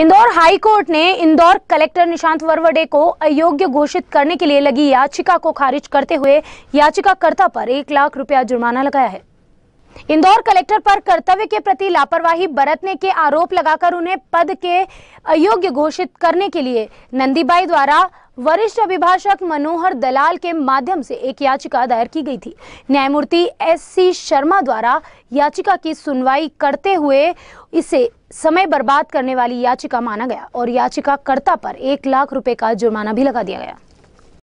Indore high court ने Indore collector Nishant वरवडे को अयोग्य घोषित करने के लिए लगी याचिका को खारिज करते हुए याचिकाकर्ता पर एक लाख रुपया जुर्माना लगाया है इंदौर कलेक्टर पर कर्तव्य के प्रति लापरवाही बरतने के आरोप लगाकर उन्हें पद के अयोग्य घोषित करने के लिए नंदीबाई द्वारा वरिष्ठ अभिभाषक मनोहर दलाल के माध्यम से एक याचिका दायर की गई थी न्यायमूर्ति एस सी शर्मा द्वारा याचिका की सुनवाई करते हुए इसे समय बर्बाद करने वाली याचिका माना गया और याचिकाकर्ता पर एक लाख रुपए का जुर्माना भी लगा दिया गया